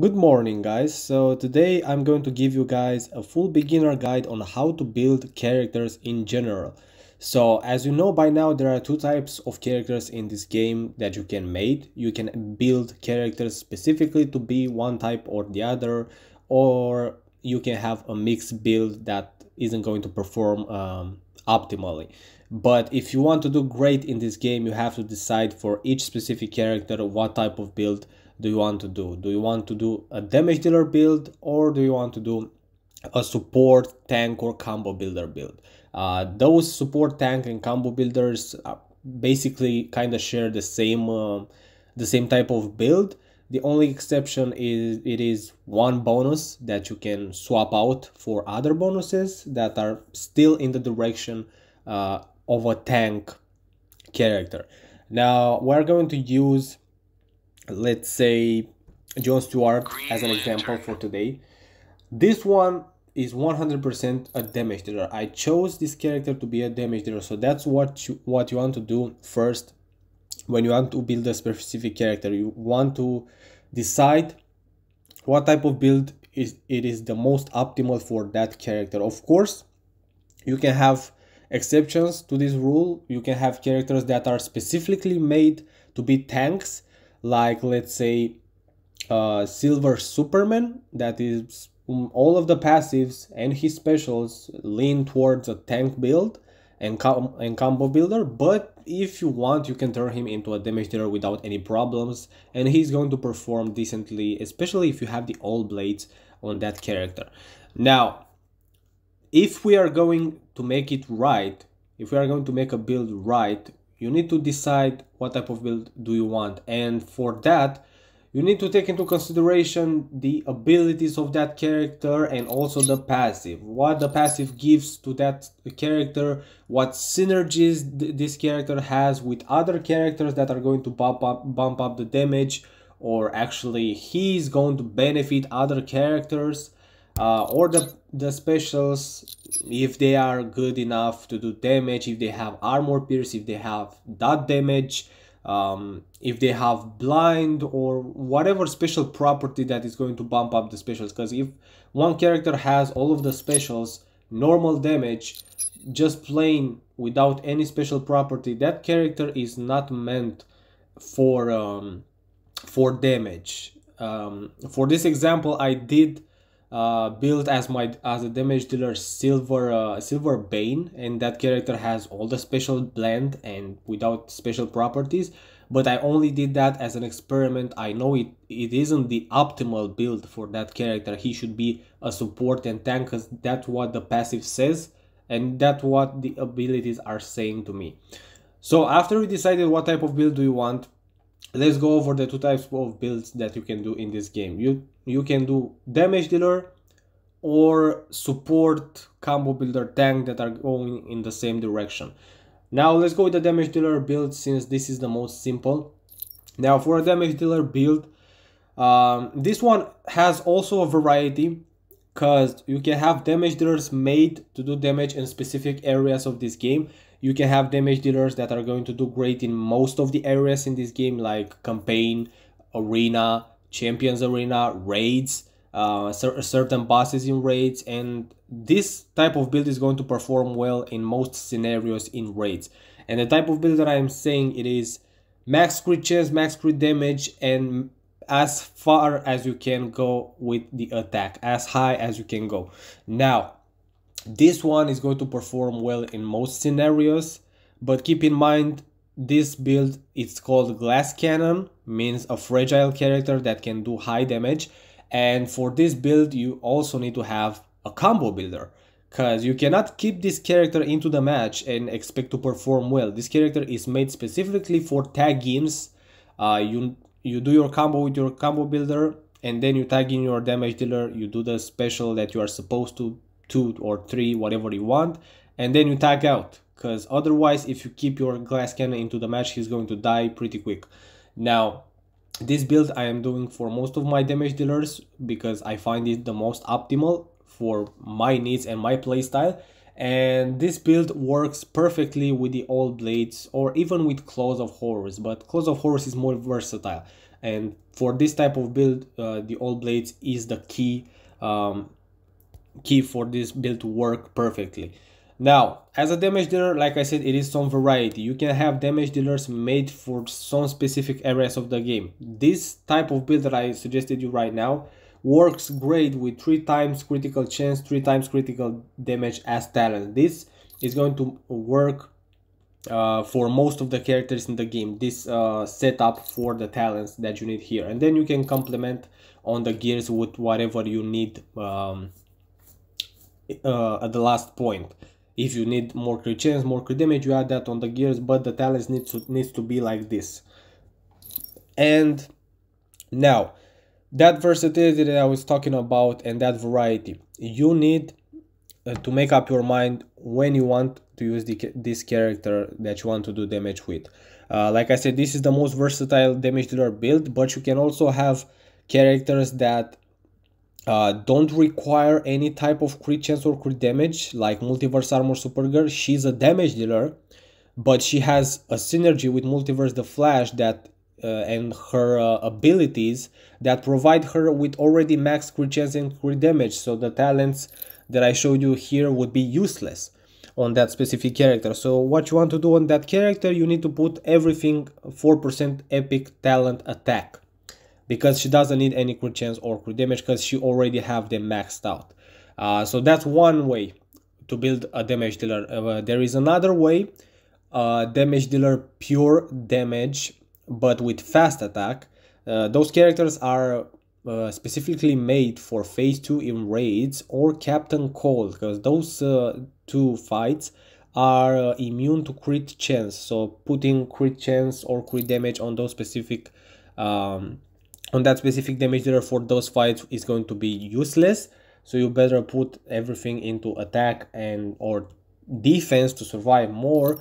Good morning guys, so today I'm going to give you guys a full beginner guide on how to build characters in general. So as you know by now there are two types of characters in this game that you can make. You can build characters specifically to be one type or the other or you can have a mixed build that isn't going to perform um, optimally. But if you want to do great in this game, you have to decide for each specific character what type of build do you want to do do you want to do a damage dealer build or do you want to do a support tank or combo builder build uh, those support tank and combo builders uh, basically kind of share the same uh, the same type of build the only exception is it is one bonus that you can swap out for other bonuses that are still in the direction uh, of a tank character now we're going to use let's say John Stewart as an example for today. This one is 100% a damage dealer. I chose this character to be a damage dealer, so that's what you, what you want to do first when you want to build a specific character. You want to decide what type of build is it is the most optimal for that character. Of course, you can have exceptions to this rule. You can have characters that are specifically made to be tanks like let's say uh, Silver Superman, that is um, all of the passives and his specials lean towards a tank build and, com and combo builder, but if you want you can turn him into a damage dealer without any problems and he's going to perform decently, especially if you have the old blades on that character. Now, if we are going to make it right, if we are going to make a build right, you need to decide what type of build do you want and for that you need to take into consideration the abilities of that character and also the passive what the passive gives to that character what synergies th this character has with other characters that are going to bump up bump up the damage or actually he's going to benefit other characters uh, or the, the specials if they are good enough to do damage, if they have armor pierce, if they have dot damage, um, if they have blind or whatever special property that is going to bump up the specials. Because if one character has all of the specials, normal damage, just plain without any special property, that character is not meant for um, for damage. Um, for this example, I did uh, built as my as a damage dealer silver uh, silver bane and that character has all the special blend and without special properties but i only did that as an experiment i know it it isn't the optimal build for that character he should be a support and tank because that's what the passive says and that's what the abilities are saying to me so after we decided what type of build do you want let's go over the two types of builds that you can do in this game you you can do damage dealer or support combo builder tank that are going in the same direction now let's go with the damage dealer build since this is the most simple now for a damage dealer build um, this one has also a variety because you can have damage dealers made to do damage in specific areas of this game you can have damage dealers that are going to do great in most of the areas in this game, like campaign, arena, champions arena, raids, uh, certain bosses in raids, and this type of build is going to perform well in most scenarios in raids. And the type of build that I am saying it is max crit chance, max crit damage, and as far as you can go with the attack, as high as you can go. Now, this one is going to perform well in most scenarios, but keep in mind this build is called Glass Cannon, means a fragile character that can do high damage. And for this build, you also need to have a combo builder because you cannot keep this character into the match and expect to perform well. This character is made specifically for tag games. Uh, you you do your combo with your combo builder, and then you tag in your damage dealer. You do the special that you are supposed to two or three, whatever you want, and then you tag out. Because otherwise, if you keep your glass cannon into the match, he's going to die pretty quick. Now, this build I am doing for most of my damage dealers because I find it the most optimal for my needs and my playstyle. And this build works perfectly with the old blades or even with Claws of Horrors, but Claws of Horrors is more versatile. And for this type of build, uh, the old blades is the key um, key for this build to work perfectly. Now, as a damage dealer, like I said, it is some variety. You can have damage dealers made for some specific areas of the game. This type of build that I suggested you right now works great with 3 times critical chance, 3 times critical damage as talent. This is going to work uh, for most of the characters in the game, this uh, setup for the talents that you need here. And then you can complement on the gears with whatever you need um, uh, at the last point. If you need more crit chance, more crit damage, you add that on the gears, but the talents needs to, needs to be like this. And now, that versatility that I was talking about and that variety, you need uh, to make up your mind when you want to use the, this character that you want to do damage with. Uh, like I said, this is the most versatile damage dealer build, but you can also have characters that uh, don't require any type of crit chance or crit damage like Multiverse Armor Supergirl. She's a damage dealer, but she has a synergy with Multiverse the Flash that uh, and her uh, abilities that provide her with already max crit chance and crit damage. So the talents that I showed you here would be useless on that specific character. So what you want to do on that character, you need to put everything 4% epic talent attack because she doesn't need any crit chance or crit damage because she already have them maxed out. Uh, so that's one way to build a damage dealer. Uh, there is another way, uh, damage dealer pure damage, but with fast attack. Uh, those characters are uh, specifically made for phase 2 in raids or Captain Cold because those uh, two fights are immune to crit chance. So putting crit chance or crit damage on those specific um, on that specific damage dealer for those fights is going to be useless so you better put everything into attack and or defense to survive more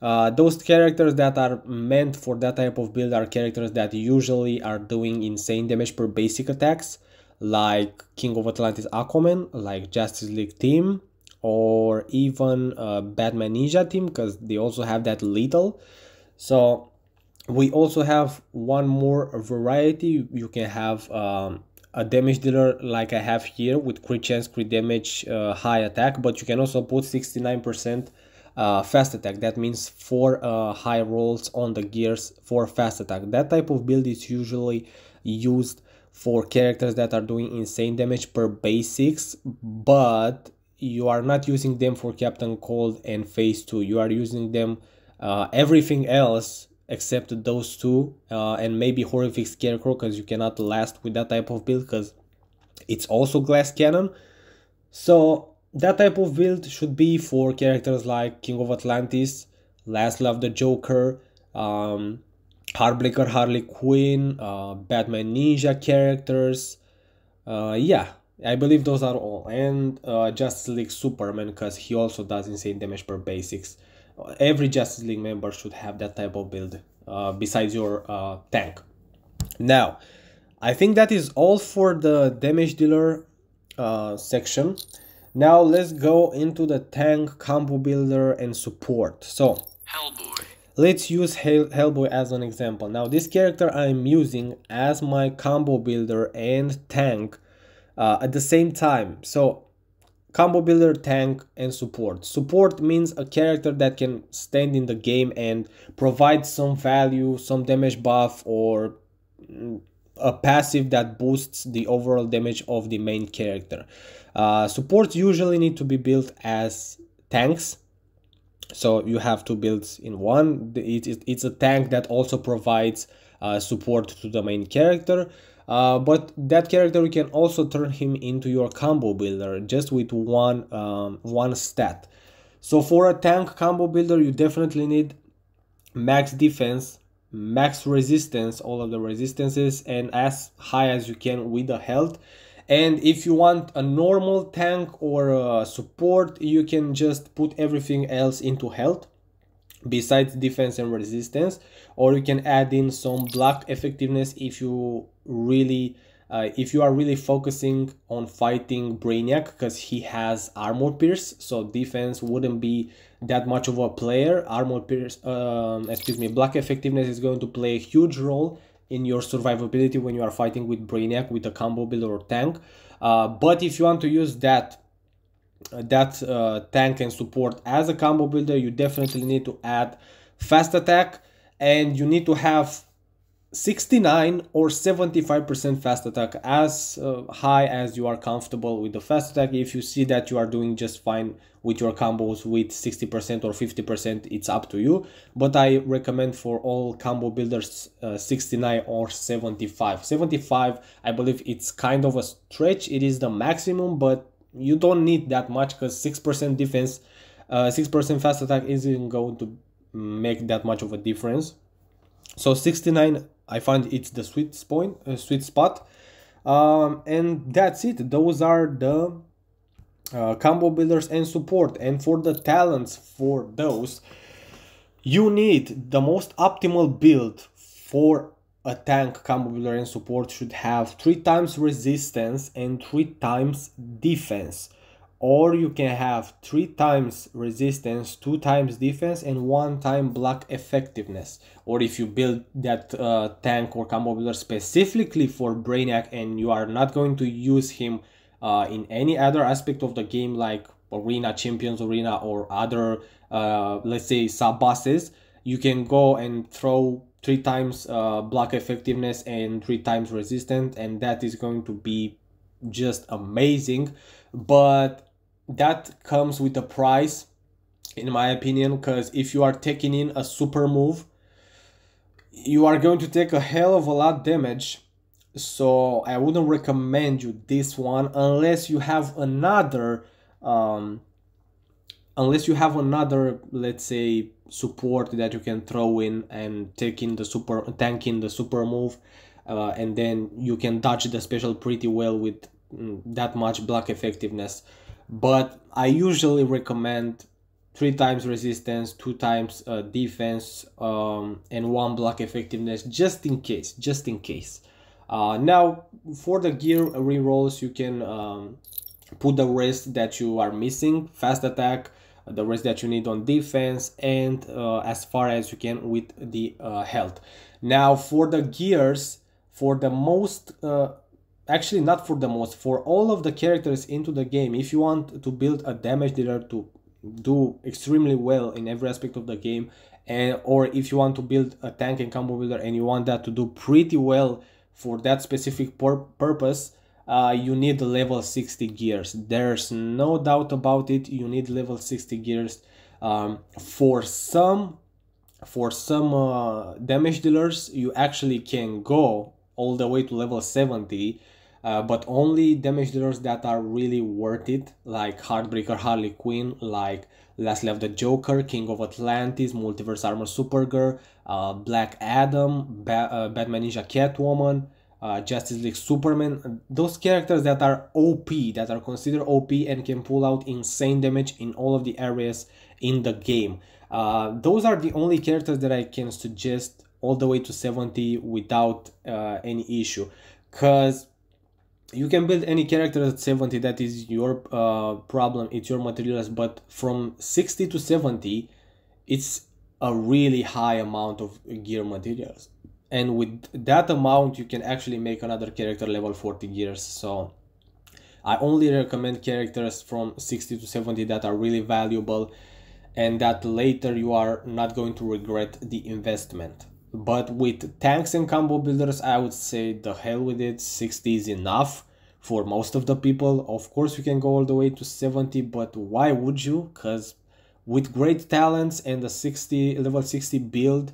uh, those characters that are meant for that type of build are characters that usually are doing insane damage per basic attacks like King of Atlantis Aquaman, like Justice League team or even uh, Batman Ninja team because they also have that lethal so we also have one more variety you can have um, a damage dealer like I have here with crit chance crit damage uh, high attack but you can also put 69% uh, fast attack that means four uh, high rolls on the gears for fast attack that type of build is usually used for characters that are doing insane damage per basics but you are not using them for captain cold and phase 2 you are using them uh, everything else except those two uh, and maybe horrific scarecrow because you cannot last with that type of build because it's also glass cannon so that type of build should be for characters like king of atlantis last love the joker um, heartbreaker harley quinn uh, batman ninja characters uh, yeah i believe those are all and uh, justice superman because he also does insane damage per basics every Justice League member should have that type of build uh, besides your uh, tank. Now, I think that is all for the damage dealer uh, section. Now let's go into the tank, combo builder and support. So, Hellboy. let's use Hell Hellboy as an example. Now this character I'm using as my combo builder and tank uh, at the same time. So Combo builder, tank, and support. Support means a character that can stand in the game and provide some value, some damage buff, or a passive that boosts the overall damage of the main character. Uh, supports usually need to be built as tanks so you have two builds in one it, it, it's a tank that also provides uh, support to the main character uh, but that character you can also turn him into your combo builder just with one um, one stat. So for a tank combo builder, you definitely need max defense, max resistance, all of the resistances, and as high as you can with the health. And if you want a normal tank or a uh, support, you can just put everything else into health besides defense and resistance or you can add in some block effectiveness if you really uh, if you are really focusing on fighting Brainiac because he has armor pierce so defense wouldn't be that much of a player armor pierce um, excuse me block effectiveness is going to play a huge role in your survivability when you are fighting with Brainiac with a combo build or tank uh, but if you want to use that that uh, tank and support as a combo builder, you definitely need to add fast attack and you need to have 69 or 75% fast attack as uh, high as you are comfortable with the fast attack if you see that you are doing just fine with your combos with 60% or 50% it's up to you but i recommend for all combo builders uh, 69 or 75 75 i believe it's kind of a stretch it is the maximum but you don't need that much because 6% defense, uh, 6% fast attack isn't going to make that much of a difference. So 69, I find it's the sweet point, uh, sweet spot. Um, and that's it. Those are the uh, combo builders and support. And for the talents for those, you need the most optimal build for a tank combo and support should have three times resistance and three times defense or you can have three times resistance two times defense and one time block effectiveness or if you build that uh, tank or combo builder specifically for brainiac and you are not going to use him uh, in any other aspect of the game like arena champions arena or other uh, let's say sub bosses you can go and throw three times uh, block effectiveness and three times resistant and that is going to be just amazing but that comes with a price in my opinion because if you are taking in a super move you are going to take a hell of a lot damage so i wouldn't recommend you this one unless you have another um, unless you have another let's say support that you can throw in and take in the super tank in the super move uh, and then you can dodge the special pretty well with mm, that much block effectiveness but i usually recommend three times resistance two times uh, defense um, and one block effectiveness just in case just in case uh, now for the gear re rolls, you can um, put the rest that you are missing fast attack the rest that you need on defense and uh, as far as you can with the uh, health now for the gears for the most uh, actually not for the most for all of the characters into the game if you want to build a damage dealer to do extremely well in every aspect of the game and or if you want to build a tank and combo builder and you want that to do pretty well for that specific purpose uh, you need level 60 gears there's no doubt about it you need level 60 gears um, for some for some uh, damage dealers you actually can go all the way to level 70 uh, but only damage dealers that are really worth it like heartbreaker harley quinn like last left the joker king of atlantis multiverse armor supergirl uh, black adam ba uh, batman ninja catwoman uh, Justice League Superman, those characters that are OP, that are considered OP and can pull out insane damage in all of the areas in the game. Uh, those are the only characters that I can suggest all the way to 70 without uh, any issue. Because you can build any character at 70, that is your uh, problem, it's your materials, but from 60 to 70, it's a really high amount of gear materials and with that amount you can actually make another character level 40 gears so I only recommend characters from 60 to 70 that are really valuable and that later you are not going to regret the investment. But with tanks and combo builders, I would say the hell with it, 60 is enough for most of the people. Of course, you can go all the way to 70, but why would you? Because with great talents and a 60 level 60 build,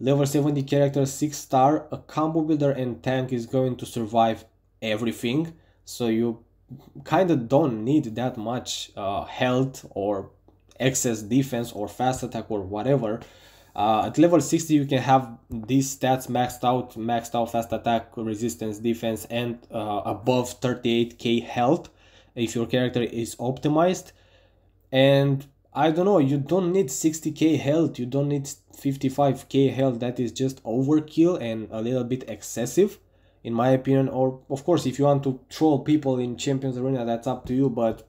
Level 70 character 6 star, a combo builder and tank is going to survive everything. So you kind of don't need that much uh, health or excess defense or fast attack or whatever. Uh, at level 60 you can have these stats maxed out, maxed out fast attack, resistance, defense and uh, above 38k health if your character is optimized. And I don't know, you don't need 60k health, you don't need 55k health, that is just overkill and a little bit excessive, in my opinion. Or, of course, if you want to troll people in Champions Arena, that's up to you, but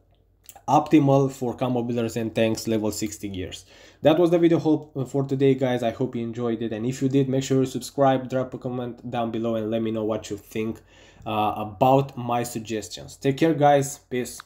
optimal for combo builders and tanks level 60 gears. That was the video uh, for today, guys. I hope you enjoyed it. And if you did, make sure you subscribe, drop a comment down below, and let me know what you think uh, about my suggestions. Take care, guys. Peace.